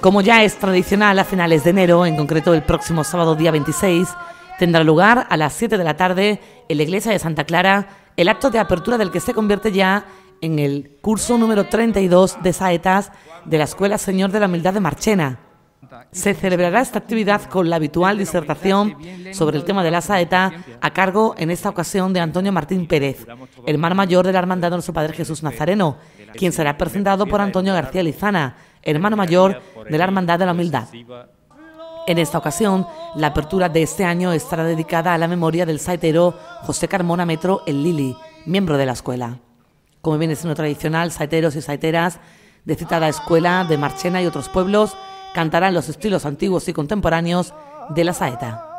Como ya es tradicional, a finales de enero, en concreto el próximo sábado día 26, tendrá lugar a las 7 de la tarde en la iglesia de Santa Clara el acto de apertura del que se convierte ya en el curso número 32 de saetas de la Escuela Señor de la Humildad de Marchena. Se celebrará esta actividad con la habitual disertación sobre el tema de la saeta a cargo en esta ocasión de Antonio Martín Pérez, hermano mayor del la Hermandad de nuestro Padre Jesús Nazareno, quien será presentado por Antonio García Lizana, hermano mayor de la Hermandad de la Humildad. En esta ocasión, la apertura de este año estará dedicada a la memoria del saetero José Carmona Metro El Lili, miembro de la escuela. Como viene siendo tradicional, saeteros y saeteras de citada escuela de Marchena y otros pueblos cantarán los estilos antiguos y contemporáneos de la saeta.